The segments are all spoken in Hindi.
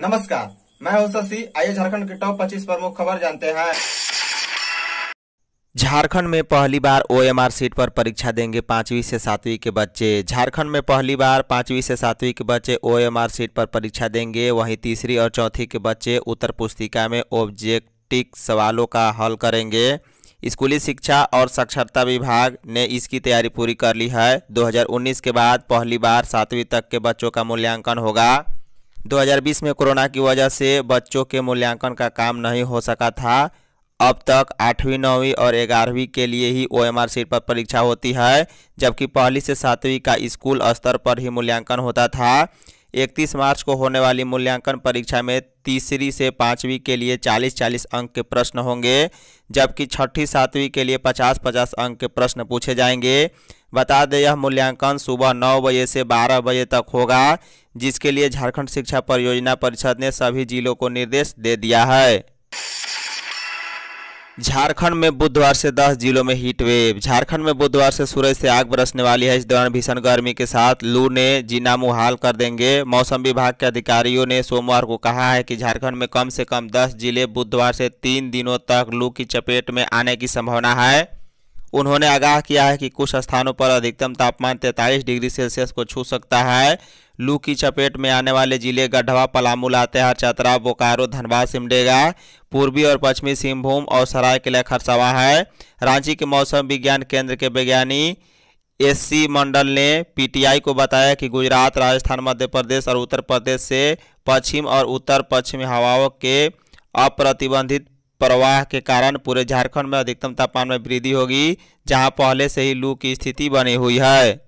नमस्कार मैं हूं शशि आइए झारखंड के टॉप 25 प्रमुख खबर जानते हैं झारखंड में पहली बार ओएमआर सीट पर परीक्षा देंगे पांचवी से सातवीं के बच्चे झारखंड में पहली बार पांचवी से सातवीं के बच्चे ओएमआर सीट पर परीक्षा देंगे वहीं तीसरी और चौथी के बच्चे उत्तर पुस्तिका में ऑब्जेक्टिव सवालों का हल करेंगे स्कूली शिक्षा और साक्षरता विभाग ने इसकी तैयारी पूरी कर ली है 2019 के बाद पहली बार सातवीं तक के बच्चों का मूल्यांकन होगा 2020 में कोरोना की वजह से बच्चों के मूल्यांकन का काम नहीं हो सका था अब तक आठवीं नौवीं और ग्यारहवीं के लिए ही ओ एम आर सीट पर परीक्षा होती है जबकि पहली से सातवीं का स्कूल स्तर पर ही मूल्यांकन होता था इकतीस मार्च को होने वाली मूल्यांकन परीक्षा में तीसरी से पाँचवीं के लिए चालीस चालीस अंक के प्रश्न होंगे जबकि छठी सातवीं के लिए पचास पचास अंक के प्रश्न पूछे जाएंगे बता दें यह मूल्यांकन सुबह नौ बजे से बारह बजे तक होगा जिसके लिए झारखंड शिक्षा परियोजना परिषद ने सभी जिलों को निर्देश दे दिया है झारखंड में बुधवार से 10 जिलों में हीट वेव झारखंड में बुधवार से सूरज से आग बरसने वाली है इस दौरान भीषण गर्मी के साथ लू ने जीना मुहाल कर देंगे मौसम विभाग के अधिकारियों ने सोमवार को कहा है कि झारखंड में कम से कम 10 जिले बुधवार से तीन दिनों तक लू की चपेट में आने की संभावना है उन्होंने आगाह किया है कि कुछ स्थानों पर अधिकतम तापमान तैंतालीस डिग्री सेल्सियस को छू सकता है लू की चपेट में आने वाले जिले गढ़वा पलामू लातेहार चतरा बोकारो धनबाद सिमडेगा पूर्वी और पश्चिमी सिंहभूम और लिए खरसवा है रांची के मौसम विज्ञान केंद्र के वैज्ञानिक एससी मंडल ने पीटीआई को बताया कि गुजरात राजस्थान मध्य प्रदेश और उत्तर प्रदेश से पश्चिम और उत्तर पश्चिमी हवाओं के अप्रतिबंधित प्रवाह के कारण पूरे झारखंड में अधिकतम तापमान में वृद्धि होगी जहां पहले से ही लू की स्थिति बनी हुई है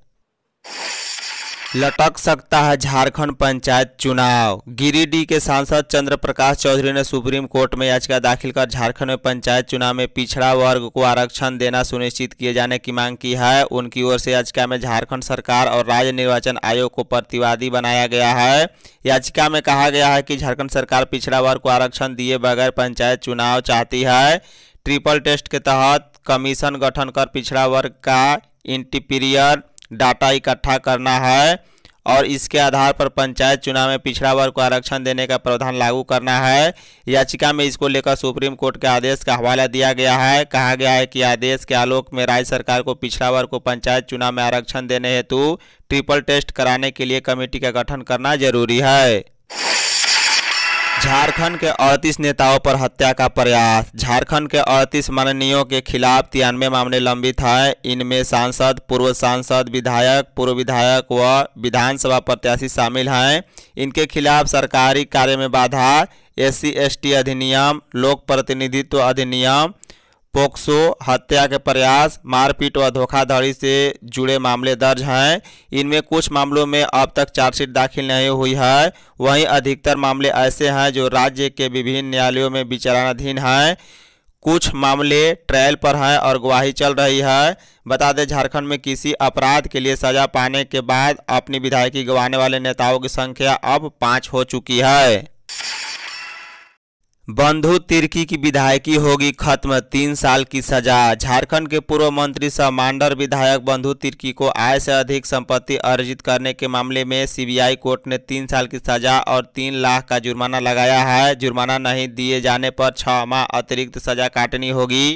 लटक सकता है झारखंड पंचायत चुनाव गिरिडीह के सांसद चंद्र प्रकाश चौधरी ने सुप्रीम कोर्ट में याचिका दाखिल कर झारखंड में पंचायत चुनाव में पिछड़ा वर्ग को आरक्षण देना सुनिश्चित किए जाने की मांग की है उनकी ओर से याचिका में झारखंड सरकार और राज्य निर्वाचन आयोग को प्रतिवादी बनाया गया है याचिका में कहा गया है कि झारखंड सरकार पिछड़ा वर्ग को आरक्षण दिए बगैर पंचायत चुनाव चाहती है ट्रिपल टेस्ट के तहत कमीशन गठन कर पिछड़ा वर्ग का इंटीपीरियर डाटा इकट्ठा करना है और इसके आधार पर पंचायत चुनाव में पिछड़ा वर्ग को आरक्षण देने का प्रावधान लागू करना है याचिका में इसको लेकर सुप्रीम कोर्ट के आदेश का हवाला दिया गया है कहा गया है कि आदेश के आलोक में राज्य सरकार को पिछड़ा वर्ग को पंचायत चुनाव में आरक्षण देने हेतु ट्रिपल टेस्ट कराने के लिए कमेटी का गठन करना जरूरी है झारखंड के अड़तीस नेताओं पर हत्या का प्रयास झारखंड के अड़तीस माननीयों के खिलाफ तिरानवे मामले लंबित हैं इनमें सांसद पूर्व सांसद विधायक पूर्व विधायक व विधानसभा प्रत्याशी शामिल हैं इनके खिलाफ सरकारी कार्य में बाधा एस सी अधिनियम लोक प्रतिनिधित्व अधिनियम पोक्सो हत्या के प्रयास मारपीट व धोखाधड़ी से जुड़े मामले दर्ज हैं इनमें कुछ मामलों में अब तक चार्जशीट दाखिल नहीं हुई है वहीं अधिकतर मामले ऐसे हैं जो राज्य के विभिन्न न्यायालयों में विचाराधीन हैं कुछ मामले ट्रायल पर हैं और गवाही चल रही है बता दें झारखंड में किसी अपराध के लिए सजा पाने के बाद अपनी विधायकी गंवाने वाले नेताओं की संख्या अब पाँच हो चुकी है बंधु तिर्की की विधायकी होगी खत्म तीन साल की सजा झारखंड के पूर्व मंत्री समांडर विधायक बंधु तिर्की को आय से अधिक संपत्ति अर्जित करने के मामले में सीबीआई कोर्ट ने तीन साल की सजा और तीन लाख का जुर्माना लगाया है जुर्माना नहीं दिए जाने पर छह माह अतिरिक्त सजा काटनी होगी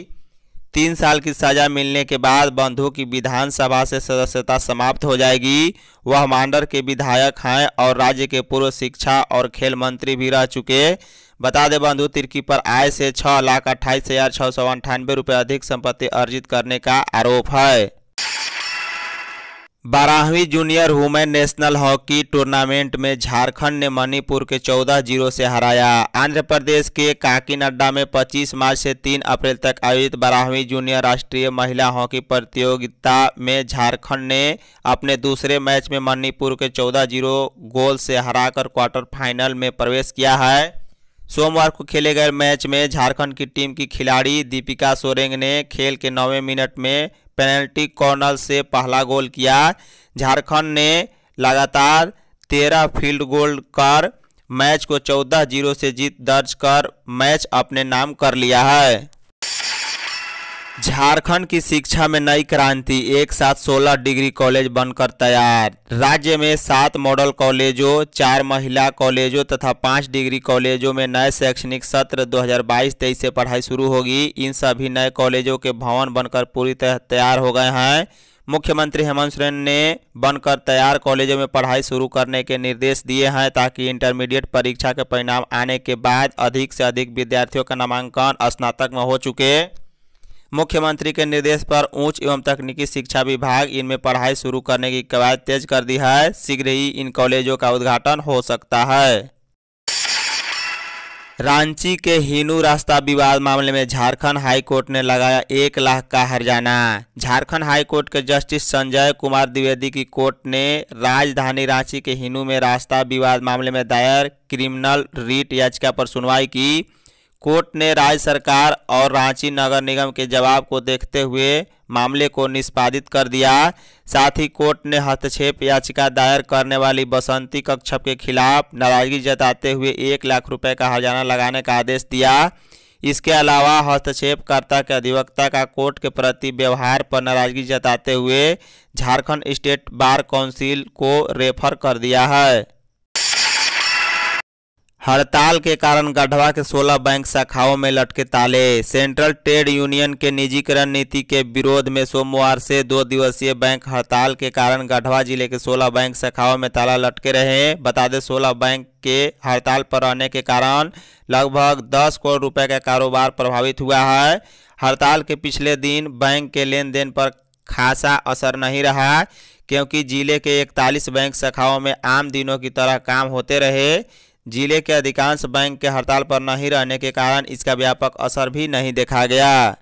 तीन साल की सजा मिलने के बाद बंधु की विधानसभा से सदस्यता समाप्त हो जाएगी वह मांडर के विधायक हैं और राज्य के पूर्व शिक्षा और खेल मंत्री भी रह चुके बता दें बंधु तिर्की पर आय से छह लाख अट्ठाईस हज़ार छह सौ अंठानवे रुपए अधिक संपत्ति अर्जित करने का आरोप है बारहवीं junior women national hockey tournament में झारखंड ने मणिपुर के चौदह जीरो से हराया आंध्र प्रदेश के काकीनाडा में 25 मार्च से 3 अप्रैल तक आयोजित बारहवीं जूनियर राष्ट्रीय महिला हॉकी प्रतियोगिता में झारखंड ने अपने दूसरे मैच में मणिपुर के चौदह जीरो गोल से हराकर क्वार्टर फाइनल में प्रवेश किया है सोमवार को खेले गए मैच में झारखंड की टीम की खिलाड़ी दीपिका सोरेंग ने खेल के नौवें मिनट में पेनल्टी कॉर्नर से पहला गोल किया झारखंड ने लगातार तेरह फील्ड गोल कर मैच को चौदह जीरो से जीत दर्ज कर मैच अपने नाम कर लिया है झारखंड की शिक्षा में नई क्रांति एक साथ 16 डिग्री कॉलेज बनकर तैयार राज्य में सात मॉडल कॉलेजों चार महिला कॉलेजों तथा पाँच डिग्री कॉलेजों में नए शैक्षणिक सत्र 2022-23 से पढ़ाई शुरू होगी इन सभी नए कॉलेजों के भवन बनकर पूरी तरह तैयार हो गए हैं मुख्यमंत्री हेमंत सोरेन ने बनकर तैयार कॉलेजों में पढ़ाई शुरू करने के निर्देश दिए हैं ताकि इंटरमीडिएट परीक्षा के परिणाम आने के बाद अधिक से अधिक विद्यार्थियों का नामांकन स्नातक में हो चुके मुख्यमंत्री के निर्देश पर उच्च एवं तकनीकी शिक्षा विभाग इनमें पढ़ाई शुरू करने की कवायद तेज कर दी है शीघ्र ही इन कॉलेजों का उद्घाटन हो सकता है रांची के हिनू रास्ता विवाद मामले में झारखंड हाईकोर्ट ने लगाया एक लाख का हरजाना झारखंड हाईकोर्ट के जस्टिस संजय कुमार द्विवेदी की कोर्ट ने राजधानी रांची के हिनू में रास्ता विवाद मामले में दायर क्रिमिनल रीट याचिका पर सुनवाई की कोर्ट ने राज्य सरकार और रांची नगर निगम के जवाब को देखते हुए मामले को निष्पादित कर दिया साथ ही कोर्ट ने हस्तक्षेप याचिका दायर करने वाली बसंती कक्षप के खिलाफ नाराजगी जताते हुए एक लाख रुपए का हजाना लगाने का आदेश दिया इसके अलावा हस्तक्षेपकर्ता के अधिवक्ता का कोर्ट के प्रति व्यवहार पर नाराजगी जताते हुए झारखंड स्टेट बार काउंसिल को रेफर कर दिया है हड़ताल के कारण गढ़वा के 16 बैंक शाखाओं में लटके ताले सेंट्रल ट्रेड यूनियन के निजीकरण नीति के विरोध में सोमवार से दो दिवसीय बैंक हड़ताल के कारण गढ़वा जिले के 16 बैंक शाखाओं में ताला लटके रहे बता दें 16 बैंक के हड़ताल पर रहने के कारण लगभग 10 करोड़ रुपए का कारोबार प्रभावित हुआ है हड़ताल के पिछले दिन बैंक के लेन देन पर खासा असर नहीं रहा क्योंकि जिले के इकतालीस बैंक शाखाओं में आम दिनों की तरह काम होते रहे जिले के अधिकांश बैंक के हड़ताल पर नहीं रहने के कारण इसका व्यापक असर भी नहीं देखा गया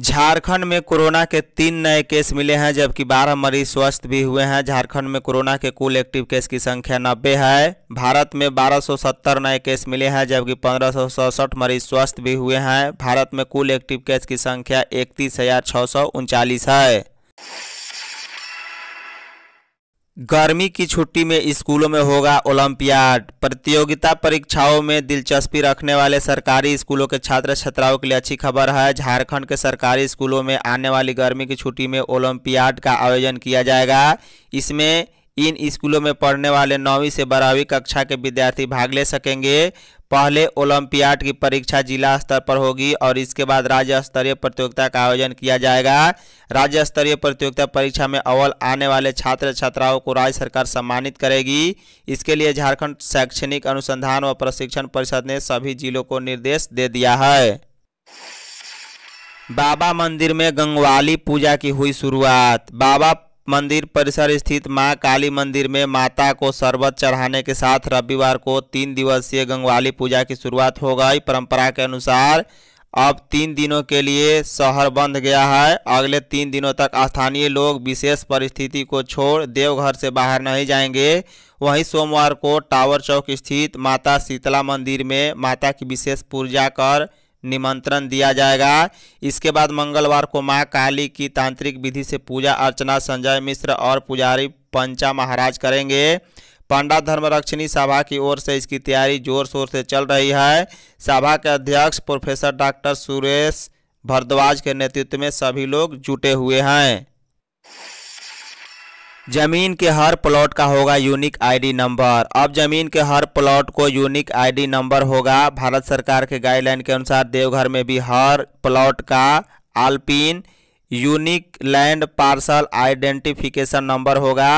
झारखंड में कोरोना के तीन नए केस मिले हैं जबकि बारह मरीज स्वस्थ भी हुए हैं झारखंड में कोरोना के कुल एक्टिव केस की संख्या नब्बे है भारत में 1270 नए केस मिले हैं जबकि पंद्रह मरीज स्वस्थ भी हुए हैं भारत में कुल एक्टिव केस की संख्या इकतीस है गर्मी की छुट्टी में स्कूलों में होगा ओलंपियाड प्रतियोगिता परीक्षाओं में दिलचस्पी रखने वाले सरकारी स्कूलों के छात्र छात्राओं के लिए अच्छी खबर है झारखंड के सरकारी स्कूलों में आने वाली गर्मी की छुट्टी में ओलंपियाड का आयोजन किया जाएगा इसमें इन स्कूलों में पढ़ने वाले नौवीं से बारहवीं कक्षा के विद्यार्थी भाग ले सकेंगे पहले ओलंपियाड की परीक्षा जिला स्तर पर होगी और इसके बाद राज्य स्तरीय प्रतियोगिता का आयोजन किया जाएगा राज्य स्तरीय प्रतियोगिता परीक्षा में अव्वल आने वाले छात्र छात्राओं को राज्य सरकार सम्मानित करेगी इसके लिए झारखंड शैक्षणिक अनुसंधान व प्रशिक्षण परिषद ने सभी जिलों को निर्देश दे दिया है बाबा मंदिर में गंगवाली पूजा की हुई शुरुआत बाबा मंदिर परिसर स्थित मां काली मंदिर में माता को शरबत चढ़ाने के साथ रविवार को तीन दिवसीय गंगवाली पूजा की शुरुआत हो गई परंपरा के अनुसार अब तीन दिनों के लिए शहर बंद गया है अगले तीन दिनों तक स्थानीय लोग विशेष परिस्थिति को छोड़ देवघर से बाहर नहीं जाएंगे वहीं सोमवार को टावर चौक स्थित माता शीतला मंदिर में माता की विशेष पूजा कर निमंत्रण दिया जाएगा इसके बाद मंगलवार को मां काली की तांत्रिक विधि से पूजा अर्चना संजय मिश्र और पुजारी पंचा महाराज करेंगे पांडा धर्मरक्षिणी सभा की ओर से इसकी तैयारी जोर शोर से चल रही है सभा के अध्यक्ष प्रोफेसर डॉक्टर सुरेश भरद्वाज के नेतृत्व में सभी लोग जुटे हुए हैं जमीन के हर प्लॉट का होगा यूनिक आईडी नंबर अब जमीन के हर प्लॉट को यूनिक आईडी नंबर होगा भारत सरकार के गाइडलाइन के अनुसार देवघर में भी हर प्लॉट का ULPIN unique land parcel identification number होगा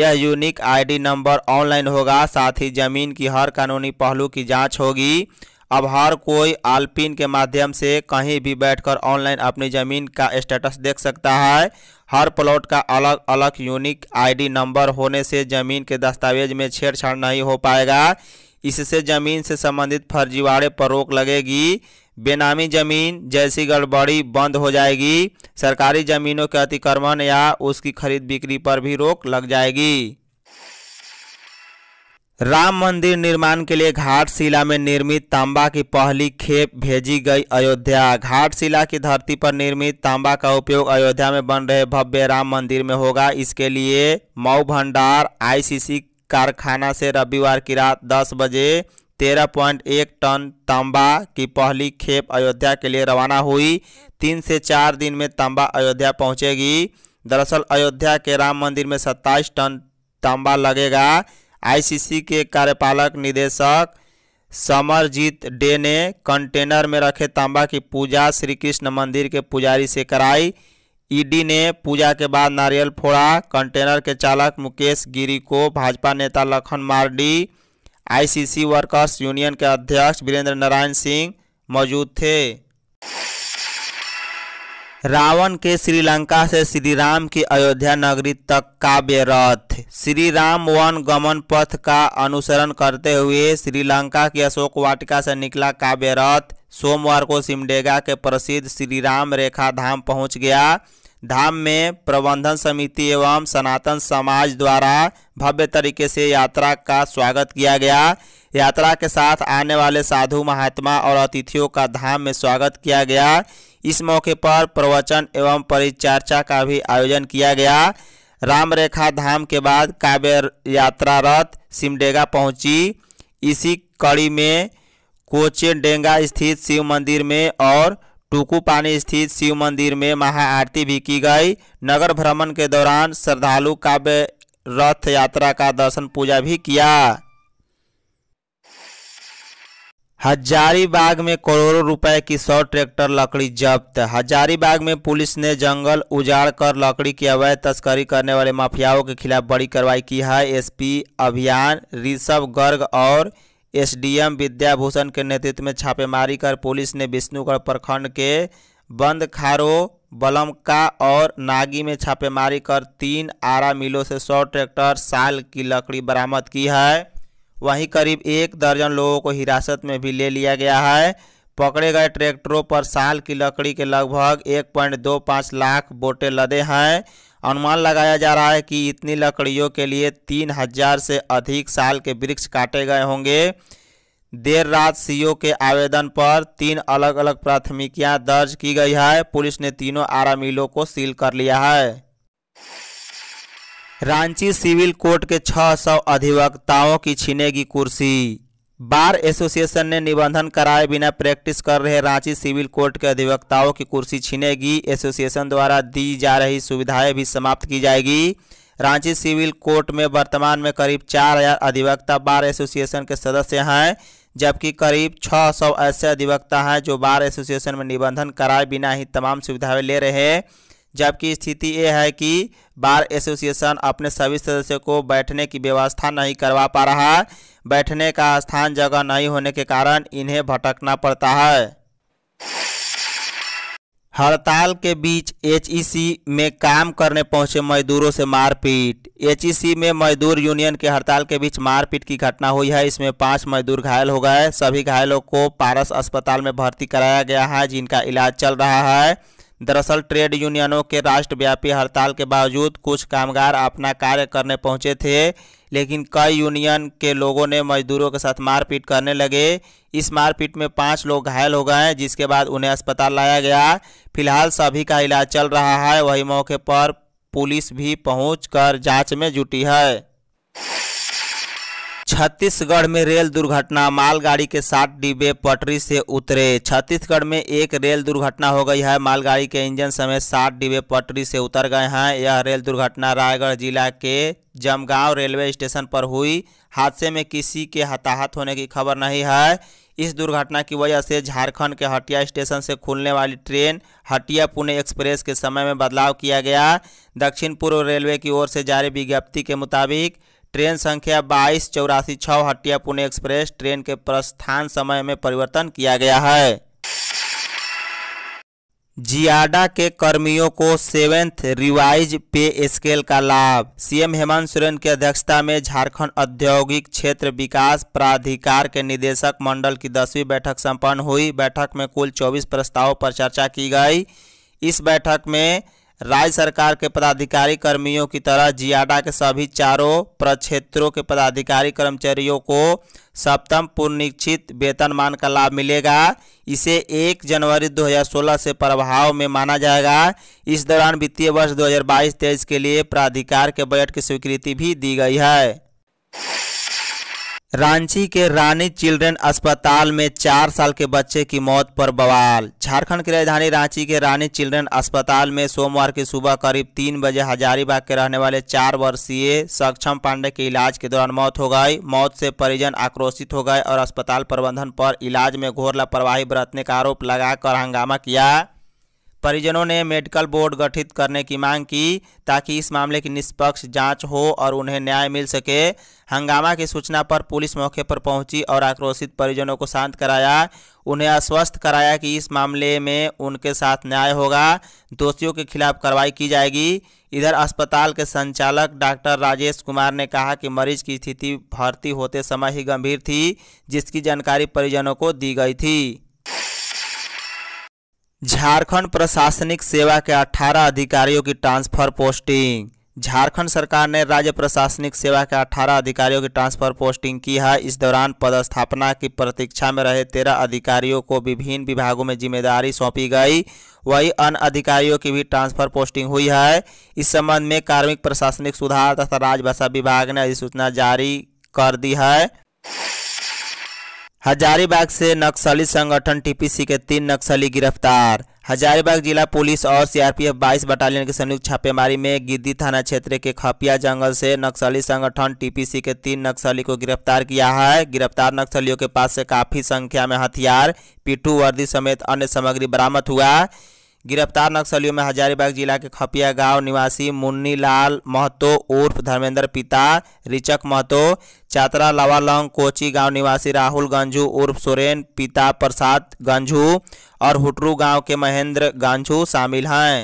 यह यूनिक आईडी नंबर ऑनलाइन होगा साथ ही जमीन की हर कानूनी पहलू की जांच होगी अब हर कोई आलपिन के माध्यम से कहीं भी बैठकर ऑनलाइन अपनी ज़मीन का स्टेटस देख सकता है हर प्लॉट का अलग अलग यूनिक आईडी नंबर होने से ज़मीन के दस्तावेज में छेड़छाड़ नहीं हो पाएगा इससे ज़मीन से संबंधित फर्जीवाड़े पर रोक लगेगी बेनामी जमीन जैसी गड़बड़ी बंद हो जाएगी सरकारी जमीनों के अतिक्रमण या उसकी खरीद बिक्री पर भी रोक लग जाएगी राम मंदिर निर्माण के लिए घाटशिला में निर्मित तांबा की पहली खेप भेजी गई अयोध्या घाटशिला की धरती पर निर्मित तांबा का उपयोग अयोध्या में बन रहे भव्य राम मंदिर में होगा इसके लिए मऊ भंडार आईसीसी कारखाना से रविवार की रात 10 बजे 13.1 टन तांबा की पहली खेप अयोध्या के लिए रवाना हुई तीन से चार दिन में तांबा अयोध्या पहुंचेगी दरअसल अयोध्या के राम मंदिर में सत्ताईस टन तांबा लगेगा आईसीसी के कार्यपालक निदेशक समरजीत डे ने कंटेनर में रखे तांबा की पूजा श्री कृष्ण मंदिर के पुजारी से कराई ईडी ने पूजा के बाद नारियल फोड़ा कंटेनर के चालक मुकेश गिरी को भाजपा नेता Lakhan Mardi ICC workers union के अध्यक्ष वीरेंद्र नारायण सिंह मौजूद थे रावण के श्रीलंका से श्री राम की अयोध्या नगरी तक काव्य रथ श्री राम वन गमन पथ का अनुसरण करते हुए श्रीलंका की अशोक वाटिका से निकला काव्य रथ सोमवार को सिमडेगा के प्रसिद्ध श्री राम रेखा धाम पहुंच गया धाम में प्रबंधन समिति एवं सनातन समाज द्वारा भव्य तरीके से यात्रा का स्वागत किया गया यात्रा के साथ आने वाले साधु महात्मा और अतिथियों का धाम में स्वागत किया गया इस मौके पर प्रवचन एवं परिचर्चा का भी आयोजन किया गया राम रेखा धाम के बाद काव्य यात्रा रथ सिमडेगा पहुंची इसी कड़ी में कोचेडेंगा स्थित शिव मंदिर में और टुकुपानी स्थित शिव मंदिर में महाआरती भी की गई नगर भ्रमण के दौरान श्रद्धालु काव्य रथ यात्रा का दर्शन पूजा भी किया हजारीबाग में करोड़ों रुपए की सौ ट्रैक्टर लकड़ी जब्त हजारीबाग में पुलिस ने जंगल उजाड़ कर लकड़ी की अवैध तस्करी करने वाले माफियाओं के खिलाफ बड़ी कार्रवाई की है एसपी अभियान ऋषभ गर्ग और एसडीएम विद्याभूषण के नेतृत्व में छापेमारी कर पुलिस ने विष्णुगढ़ प्रखंड के बंद खारो बलमका और नागी में छापेमारी कर तीन आरा मिलों से सौ ट्रैक्टर साल की लकड़ी बरामद की है वहीं करीब एक दर्जन लोगों को हिरासत में भी ले लिया गया है पकड़े गए ट्रैक्टरों पर साल की लकड़ी के लगभग 1.25 लाख बोटे लदे हैं अनुमान लगाया जा रहा है कि इतनी लकड़ियों के लिए तीन हजार से अधिक साल के वृक्ष काटे गए होंगे देर रात सीओ के आवेदन पर तीन अलग अलग प्राथमिकियां दर्ज की गई है पुलिस ने तीनों आरा मिलों को सील कर लिया है रांची सिविल कोर्ट के 600 अधिवक्ताओं की छीनेगी कुर्सी बार एसोसिएशन ने निबंधन कराए बिना प्रैक्टिस कर रहे रांची सिविल कोर्ट के अधिवक्ताओं की कुर्सी छीनेगी एसोसिएशन द्वारा दी जा रही सुविधाएं भी समाप्त की जाएगी रांची सिविल कोर्ट में वर्तमान में करीब चार हजार अधिवक्ता बार एसोसिएशन के सदस्य हैं जबकि करीब 600 ऐसे अधिवक्ता हैं जो बार एसोसिएशन में निबंधन कराए बिना ही तमाम सुविधाएं ले रहे हैं जबकि स्थिति यह है कि बार एसोसिएशन अपने सभी सदस्यों को बैठने की व्यवस्था नहीं करवा पा रहा है बैठने का स्थान जगह नहीं होने के कारण इन्हें भटकना पड़ता है हड़ताल के बीच एचईसी में काम करने पहुंचे मजदूरों से मारपीट एचईसी में मजदूर यूनियन के हड़ताल के बीच मारपीट की घटना हुई है इसमें पांच मजदूर घायल हो गए सभी घायलों को पारस अस्पताल में भर्ती कराया गया है जिनका इलाज चल रहा है दरअसल ट्रेड यूनियनों के राष्ट्रव्यापी हड़ताल के बावजूद कुछ कामगार अपना कार्य करने पहुंचे थे लेकिन कई यूनियन के लोगों ने मजदूरों के साथ मारपीट करने लगे इस मारपीट में पाँच लोग घायल हो गए जिसके बाद उन्हें अस्पताल लाया गया फिलहाल सभी का इलाज चल रहा है वही मौके पर पुलिस भी पहुँच कर जाँच में जुटी है छत्तीसगढ़ में रेल दुर्घटना मालगाड़ी के सात डिब्बे पटरी से उतरे छत्तीसगढ़ में एक रेल दुर्घटना हो गई है मालगाड़ी के इंजन समेत सात डिब्बे पटरी से उतर गए हैं यह रेल दुर्घटना रायगढ़ जिला के जमगांव रेलवे स्टेशन पर हुई हादसे में किसी के हताहत होने की खबर नहीं है इस दुर्घटना की वजह से झारखंड के हटिया स्टेशन से खुलने वाली ट्रेन हटिया पुणे एक्सप्रेस के समय में बदलाव किया गया दक्षिण पूर्व रेलवे की ओर से जारी विज्ञप्ति के मुताबिक ट्रेन संख्या बाईस चौरासी छः हटिया पुणे एक्सप्रेस ट्रेन के प्रस्थान समय में परिवर्तन किया गया है जियाडा के कर्मियों को सेवेंथ रिवाइज पे स्केल का लाभ सीएम हेमंत सोरेन की अध्यक्षता में झारखंड औद्योगिक क्षेत्र विकास प्राधिकार के निदेशक मंडल की दसवीं बैठक संपन्न हुई बैठक में कुल 24 प्रस्तावों पर चर्चा की गई इस बैठक में राज्य सरकार के पदाधिकारी कर्मियों की तरह जियाडा के सभी चारों प्रक्षेत्रों के पदाधिकारी कर्मचारियों को सप्तम पुनरीक्षित वेतनमान का लाभ मिलेगा इसे 1 जनवरी 2016 से प्रभाव में माना जाएगा इस दौरान वित्तीय वर्ष 2022-23 के लिए प्राधिकार के बजट की स्वीकृति भी दी गई है रांची के रानी चिल्ड्रन अस्पताल में चार साल के बच्चे की मौत पर बवाल झारखंड की राजधानी रांची के रानी चिल्ड्रन अस्पताल में सोमवार की सुबह करीब तीन बजे हजारीबाग के रहने वाले चार वर्षीय सक्षम पांडे के इलाज के दौरान मौत हो गई मौत से परिजन आक्रोशित हो गए और अस्पताल प्रबंधन पर इलाज में घोर लापरवाही बरतने का आरोप लगाकर हंगामा किया परिजनों ने मेडिकल बोर्ड गठित करने की मांग की ताकि इस मामले की निष्पक्ष जांच हो और उन्हें न्याय मिल सके हंगामा की सूचना पर पुलिस मौके पर पहुंची और आक्रोशित परिजनों को शांत कराया उन्हें आश्वस्त कराया कि इस मामले में उनके साथ न्याय होगा दोषियों के खिलाफ कार्रवाई की जाएगी इधर अस्पताल के संचालक डॉक्टर राजेश कुमार ने कहा कि मरीज की स्थिति भर्ती होते समय ही गंभीर थी जिसकी जानकारी परिजनों को दी गई थी झारखंड प्रशासनिक सेवा के 18 अधिकारियों की ट्रांसफर पोस्टिंग झारखंड सरकार ने राज्य प्रशासनिक सेवा के 18 अधिकारियों की ट्रांसफर पोस्टिंग की है इस दौरान पदस्थापना की प्रतीक्षा में रहे तेरह अधिकारियों को विभिन्न विभागों में जिम्मेदारी सौंपी गई वही अन्य अधिकारियों की भी ट्रांसफर पोस्टिंग हुई है इस संबंध में कार्मिक प्रशासनिक सुधार तथा राजभाषा विभाग ने अधिसूचना जारी कर दी है हजारीबाग से नक्सली संगठन टीपीसी के तीन नक्सली गिरफ्तार हजारीबाग जिला पुलिस और सीआरपीएफ 22 बटालियन की संयुक्त छापेमारी में गिद्दी थाना क्षेत्र के खपिया जंगल से नक्सली संगठन टीपीसी के तीन नक्सली को गिरफ्तार किया है गिरफ्तार नक्सलियों के पास से काफी संख्या में हथियार पिट्ठू वर्दी समेत अन्य सामग्री बरामद हुआ गिरफ्तार नक्सलियों में हजारीबाग जिला के खपिया गांव निवासी मुन्नी लाल महतो उर्फ धर्मेंद्र पिता रिचक महतो चातरा लावालंग कोची गांव निवासी राहुल गंजू उर्फ सोरेन पिता प्रसाद गंजू और हुटरू गांव के महेंद्र गंजू शामिल हैं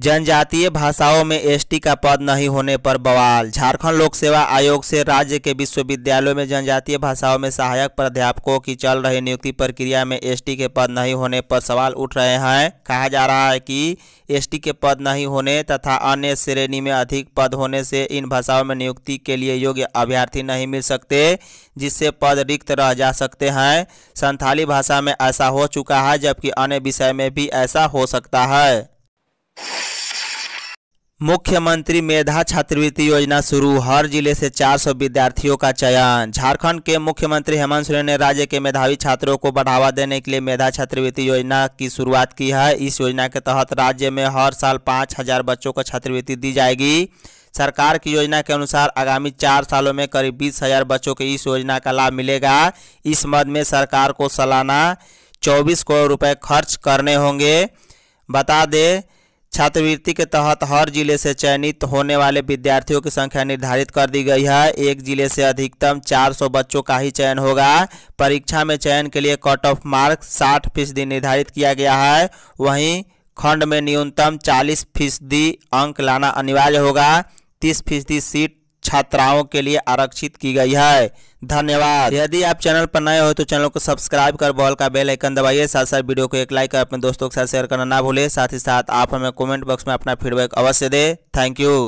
जनजातीय भाषाओं में एसटी का पद नहीं होने पर बवाल झारखंड लोक सेवा आयोग से राज्य के विश्वविद्यालयों में जनजातीय भाषाओं में सहायक प्राध्यापकों की चल रही नियुक्ति प्रक्रिया में एसटी के पद नहीं होने पर सवाल उठ रहे हैं कहा जा रहा है कि एसटी के पद नहीं होने तथा अन्य श्रेणी में अधिक पद होने से इन भाषाओं में नियुक्ति के लिए योग्य अभ्यर्थी नहीं मिल सकते जिससे पद रिक्त रह जा सकते हैं संथाली भाषा में ऐसा हो चुका है जबकि अन्य विषय में भी ऐसा हो सकता है मुख्यमंत्री मेधा छात्रवृत्ति योजना शुरू हर जिले से 400 विद्यार्थियों का चयन झारखंड के मुख्यमंत्री हेमंत सोरेन ने राज्य के मेधावी छात्रों को बढ़ावा देने के लिए मेधा छात्रवृत्ति योजना की शुरुआत की है इस योजना के तहत राज्य में हर साल पाँच हजार बच्चों को छात्रवृत्ति दी जाएगी सरकार की योजना के अनुसार आगामी चार सालों में करीब बीस हजार बच्चों को इस योजना का लाभ मिलेगा इस मद में सरकार को सालाना चौबीस करोड़ रुपये खर्च करने होंगे बता दें छात्रवृत्ति के तहत हर जिले से चयनित होने वाले विद्यार्थियों की संख्या निर्धारित कर दी गई है एक जिले से अधिकतम 400 बच्चों का ही चयन होगा परीक्षा में चयन के लिए कट ऑफ मार्क 60 फीसदी निर्धारित किया गया है वहीं खंड में न्यूनतम 40 फीसदी अंक लाना अनिवार्य होगा 30 फीसदी सीट छात्राओं के लिए आरक्षित की गई है धन्यवाद यदि आप चैनल पर नए हो तो चैनल को सब्सक्राइब कर बॉल का बेल आइकन दबाइए साथ साथ वीडियो को एक लाइक कर अपने दोस्तों के साथ शेयर करना ना भूले साथ ही साथ आप हमें कमेंट बॉक्स में अपना फीडबैक अवश्य दे थैंक यू